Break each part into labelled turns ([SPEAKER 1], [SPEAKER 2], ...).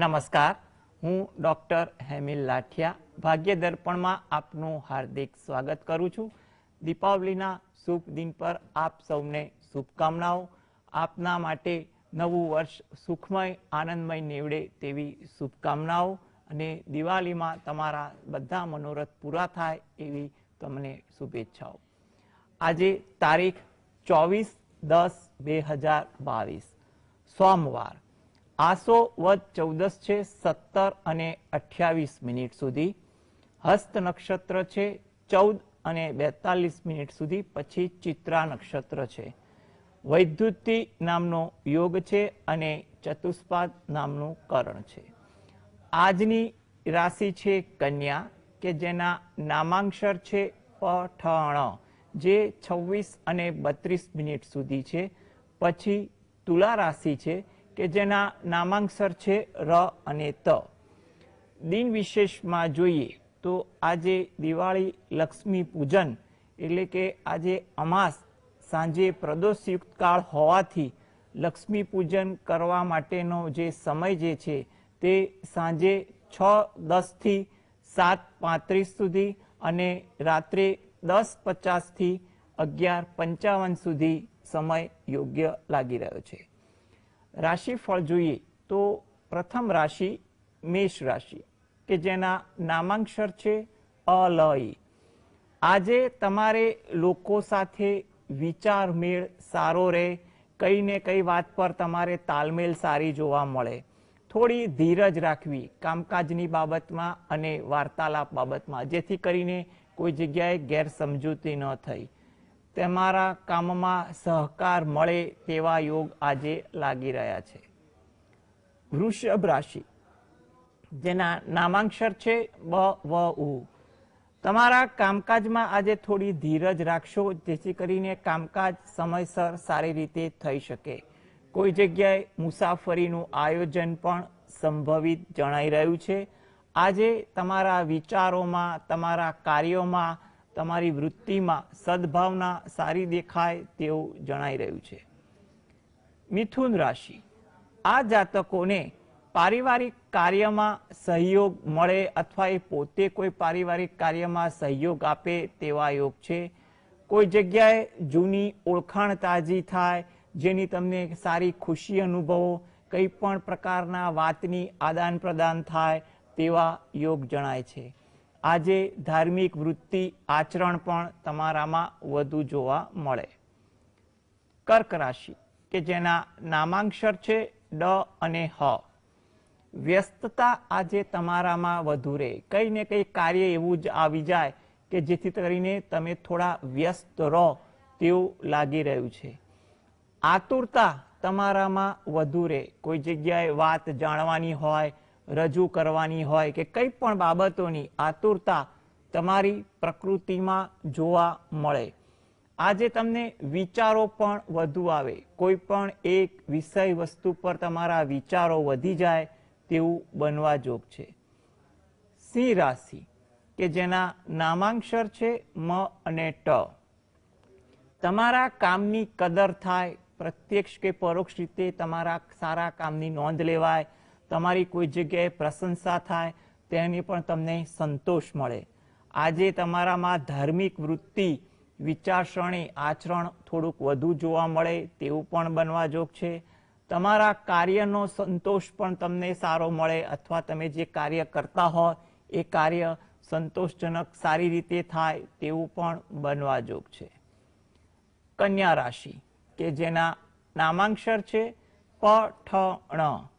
[SPEAKER 1] નમસ્કાર હું ડૉક્ટર હેમિલ લાઠિયા ભાગ્ય દર્પણમાં આપનું હાર્દિક સ્વાગત કરું છું દીપાવલીના શુભ દિન પર આપ સૌને શુભકામનાઓ આપના માટે નવું વર્ષ સુખમય આનંદમય નીવડે તેવી શુભકામનાઓ અને દિવાળીમાં તમારા બધા મનોરથ પૂરા થાય એવી તમને શુભેચ્છાઓ આજે તારીખ ચોવીસ દસ બે હજાર બાવીસ સોમવાર આસો વધ ચૌદસ છે સત્તર અને અઠ્યાવીસ મિનિટ સુધી હસ્ત નક્ષત્ર છે ચૌદ અને બેતાલીસ મિનિટ સુધી પછી ચિત્રા નક્ષત્ર છે વૈદ્યુતિ નામનો યોગ છે અને ચતુષ્પાદ નામનું કરણ છે આજની રાશિ છે કન્યા કે જેના નામાંક્ષર છે પઠણ જે છવ્વીસ અને બત્રીસ મિનિટ સુધી છે પછી તુલા રાશિ છે કે જેના નામાંકસર છે ર અને ત દિન વિશેષમાં જોઈએ તો આજે દિવાળી લક્ષ્મી પૂજન એટલે કે આજે અમાસ સાંજે પ્રદોષયુક્ત કાળ હોવાથી લક્ષ્મી પૂજન કરવા માટેનો જે સમય જે છે તે સાંજે છ દસથી સાત પાંત્રીસ સુધી અને રાત્રે દસ પચાસથી અગિયાર પંચાવન સુધી સમય યોગ્ય લાગી રહ્યો છે રાશિફળ જોઈએ તો પ્રથમ રાશિ મેષ રાશિ કે જેના નામાંક્ષર છે અલય આજે તમારે લોકો સાથે વિચાર મેળ સારો રહે કઈ ને કઈ વાત પર તમારે તાલમેલ સારી જોવા મળે થોડી ધીરજ રાખવી કામકાજની બાબતમાં અને વાર્તાલાપ બાબતમાં જેથી કરીને કોઈ જગ્યાએ ગેરસમજૂતી ન થઈ તમારા કામમાં સહકાર મળે તેવા યોગ આજે લાગી રહ્યા છે વૃષભ રાશિ જેના નામાંક્ષર છે બ વ ઉ તમારા કામકાજમાં આજે થોડી ધીરજ રાખશો જેથી કરીને કામકાજ સમયસર સારી રીતે થઈ શકે કોઈ જગ્યાએ મુસાફરીનું આયોજન પણ સંભવિત જણાઈ રહ્યું છે આજે તમારા વિચારોમાં તમારા કાર્યોમાં તમારી વૃત્તિમાં સદભાવના સારી દેખાય તેવું જણાઈ રહ્યું છે મિથુન રાશિ આ જાતકોને પારિવારિક કાર્યમાં સહયોગ મળે અથવા એ પોતે કોઈ પારિવારિક કાર્યમાં સહયોગ આપે તેવા યોગ છે કોઈ જગ્યાએ જૂની ઓળખાણ તાજી થાય જેની તમને સારી ખુશી અનુભવો કંઈ પણ પ્રકારના વાતની આદાન પ્રદાન થાય તેવા યોગ જણાય છે આજે ધાર્મિક વૃત્તિ આચરણ પણ તમારામાં વધુ જોવા મળે કર્ક રાશિ કે જેના નામાંક્ષર છે ડ અને હ વ્યસ્તતા આજે તમારામાં વધુ રહે કંઈ ને કંઈ કાર્ય એવું જ આવી જાય કે જેથી કરીને તમે થોડા વ્યસ્ત રહો તેવું લાગી રહ્યું છે આતુરતા તમારામાં વધુ રહે કોઈ જગ્યાએ વાત જાણવાની હોય રજૂ કરવાની હોય કે કંઈ પણ બાબતોની આતુરતા તમારી પ્રકૃતિમાં જોવા મળે આજે તમને વિચારો પણ વધુ આવે કોઈ પણ એક વિષય વસ્તુ પર તમારા વિચારો વધી જાય તેવું બનવા જોગ છે સિંહ રાશિ કે જેના નામાંક્ષર છે મ અને ટ તમારા કામની કદર થાય પ્રત્યક્ષ કે પરોક્ષ રીતે તમારા સારા કામની નોંધ લેવાય તમારી કોઈ જગ્યાએ પ્રશંસા થાય તેની પણ તમને સંતોષ મળે આજે તમારામાં ધાર્મિક વૃત્તિ વિચારસરણી આચરણ થોડુંક વધુ જોવા મળે તેવું પણ બનવા જોગ છે તમારા કાર્યનો સંતોષ પણ તમને સારો મળે અથવા તમે જે કાર્ય કરતા હો એ કાર્ય સંતોષજનક સારી રીતે થાય તેવું પણ બનવા જોગ છે કન્યા રાશિ કે જેના નામાંક્ષર છે પ ઠ ણ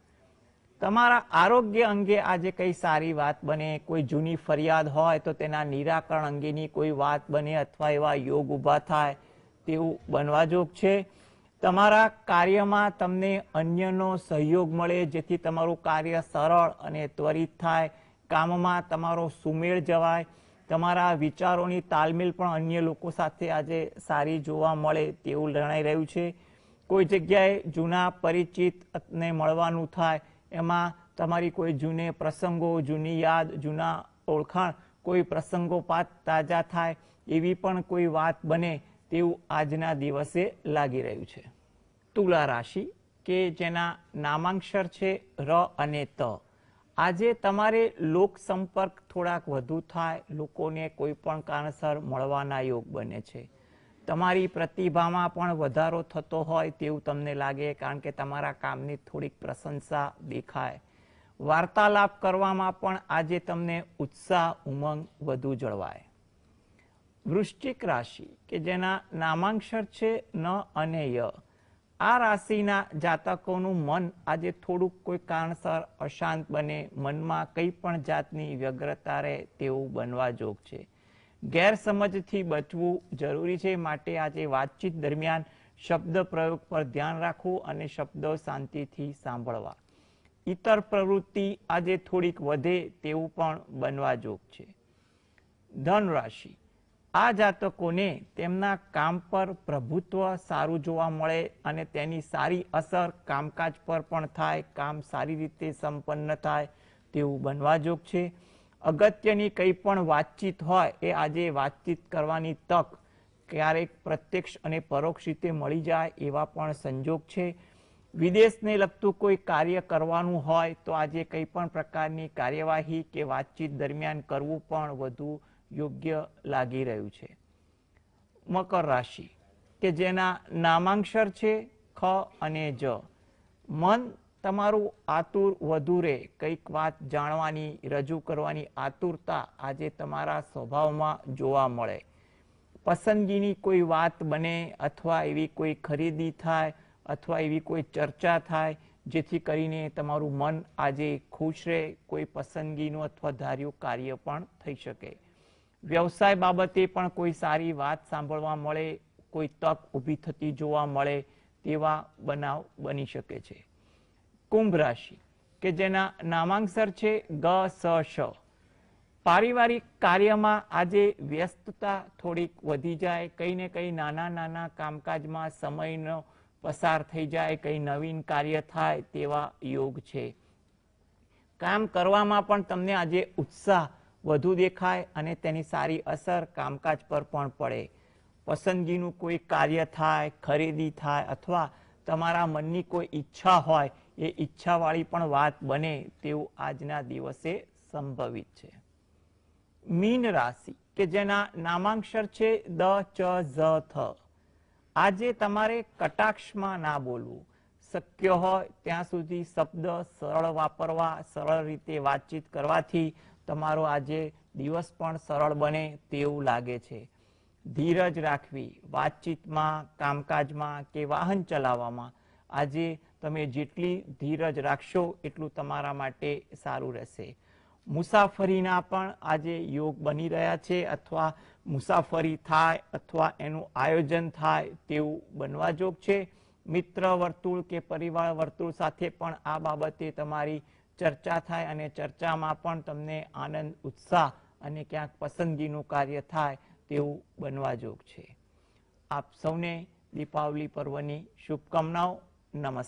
[SPEAKER 1] તમારા આરોગ્ય અંગે આજે કઈ સારી વાત બને કોઈ જૂની ફરિયાદ હોય તો તેના નિરાકરણ અંગેની કોઈ વાત બને અથવા એવા યોગ ઊભા થાય તેવું બનવા જોગ છે તમારા કાર્યમાં તમને અન્યનો સહયોગ મળે જેથી તમારું કાર્ય સરળ અને ત્વરિત થાય કામમાં તમારો સુમેળ જવાય તમારા વિચારોની તાલમેલ પણ અન્ય લોકો સાથે આજે સારી જોવા મળે તેવું લણાઈ રહ્યું છે કોઈ જગ્યાએ જૂના પરિચિતને મળવાનું થાય એમાં તમારી કોઈ જૂને પ્રસંગો જૂની યાદ જૂના ઓળખાણ કોઈ પ્રસંગો પાત તાજા થાય એવી પણ કોઈ વાત બને તેવું આજના દિવસે લાગી રહ્યું છે તુલા રાશિ કે જેના નામાંક્ષર છે ર અને ત આજે તમારે લોક સંપર્ક થોડાક વધુ થાય લોકોને કોઈ પણ કારણસર મળવાના યોગ બને છે તમારી પ્રતિભામાં પણ વધારો થતો હોય તેવું તમને લાગે કારણ કે તમારા કામની થોડીક પ્રશંસા દેખાય વાર્તાલાપ કરવામાં પણ આજે તમને ઉત્સાહ ઉમંગ વધુ જળવાય વૃશ્ચિક રાશિ કે જેના નામાંક્ષર છે ન અને ય આ રાશિના જાતકોનું મન આજે થોડુંક કોઈ કારણસર અશાંત બને મનમાં કંઈ પણ જાતની વ્યગ્રતા રહે તેવું બનવા જોગ છે ગેરસમજથી બચવું જરૂરી છે માટે આજે વાતચીત દરમિયાન શબ્દ પ્રયોગ પર ધ્યાન રાખવું અને શબ્દો શાંતિથી સાંભળવા ઇતર પ્રવૃત્તિ આજે થોડીક વધે તેવું પણ બનવા જોગ છે ધન રાશિ આ જાતકોને તેમના કામ પર પ્રભુત્વ સારું જોવા મળે અને તેની સારી અસર કામકાજ પર પણ થાય કામ સારી રીતે સંપન્ન થાય તેવું બનવા જોગ છે અગત્યની કંઈ પણ વાતચીત હોય એ આજે વાતચીત કરવાની તક ક્યારેક પ્રત્યક્ષ અને પરોક્ષ રીતે મળી જાય એવા પણ સંજોગ છે વિદેશને લગતું કોઈ કાર્ય કરવાનું હોય તો આજે કંઈ પણ પ્રકારની કાર્યવાહી કે વાતચીત દરમિયાન કરવું પણ વધુ યોગ્ય લાગી રહ્યું છે મકર રાશિ કે જેના નામાંક્ષર છે ખ અને જ મન તમારું આતુર વધુ રહે કંઈક વાત જાણવાની રજૂ કરવાની આતુરતા આજે તમારા સ્વભાવમાં જોવા મળે પસંદગીની કોઈ વાત બને અથવા એવી કોઈ ખરીદી થાય અથવા એવી કોઈ ચર્ચા થાય જેથી કરીને તમારું મન આજે ખુશ રહે કોઈ પસંદગીનું અથવા ધાર્યું કાર્ય પણ થઈ શકે વ્યવસાય બાબતે પણ કોઈ સારી વાત સાંભળવા મળે કોઈ તક ઊભી થતી જોવા મળે તેવા બનાવ બની શકે છે કુંભ રાશિ કે જેના નામાંકસર છે ગ સ શ પારિવારિક કાર્યમાં આજે વ્યસ્તતા થોડીક વધી જાય કંઈ ને કંઈ નાના નાના કામકાજમાં સમયનો પસાર થઈ જાય કંઈ નવીન કાર્ય થાય તેવા યોગ છે કામ કરવામાં પણ તમને આજે ઉત્સાહ વધુ દેખાય અને તેની સારી અસર કામકાજ પર પણ પડે પસંદગીનું કોઈ કાર્ય થાય ખરીદી થાય અથવા તમારા મનની કોઈ ઈચ્છા હોય એ ઈચ્છાવાળી પણ વાત બને તેવું આજના દિવસે સંભવિત છે મીન રાશિ કે જેના નામાંક્ષર છે દ ચ ઝ થ આજે તમારે કટાક્ષમાં ના બોલવું શક્ય હોય ત્યાં સુધી શબ્દ સરળ વાપરવા સરળ રીતે વાતચીત કરવાથી તમારો આજે દિવસ પણ સરળ બને તેવું લાગે છે ધીરજ રાખવી વાતચીતમાં કામકાજમાં કે વાહન ચલાવવામાં આજે તમે જેટલી ધીરજ રાખશો એટલું તમારા માટે સારું રહેશે મુસાફરીના પણ આજે યોગ બની રહ્યા છે અથવા મુસાફરી થાય અથવા એનું આયોજન થાય તેવું બનવા જોગ છે મિત્ર વર્તુળ કે પરિવાર વર્તુળ સાથે પણ આ બાબતે તમારી ચર્ચા થાય અને ચર્ચામાં પણ તમને આનંદ ઉત્સાહ અને ક્યાંક પસંદગીનું કાર્ય થાય તેવું બનવા જોગ છે આપ સૌને દીપાવલી પર્વની શુભકામનાઓ નમસ્કાર